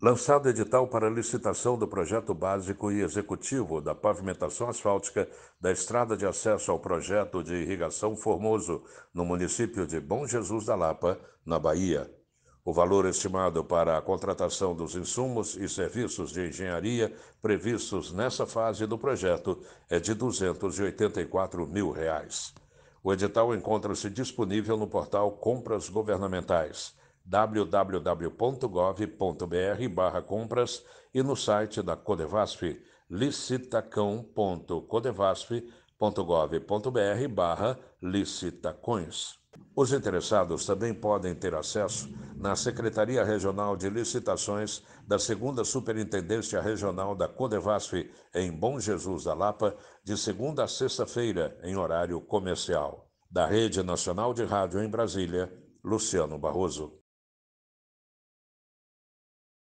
Lançado edital para licitação do projeto básico e executivo da pavimentação asfáltica da estrada de acesso ao projeto de irrigação Formoso, no município de Bom Jesus da Lapa, na Bahia. O valor estimado para a contratação dos insumos e serviços de engenharia previstos nessa fase do projeto é de R$ 284 mil. Reais. O edital encontra-se disponível no portal Compras Governamentais www.gov.br/compras e no site da Codevasf licitacão.codevasf.gov.br/licitacões. Os interessados também podem ter acesso na Secretaria Regional de Licitações da 2 Superintendência Regional da Codevasf, em Bom Jesus da Lapa, de segunda a sexta-feira, em horário comercial. Da Rede Nacional de Rádio em Brasília, Luciano Barroso.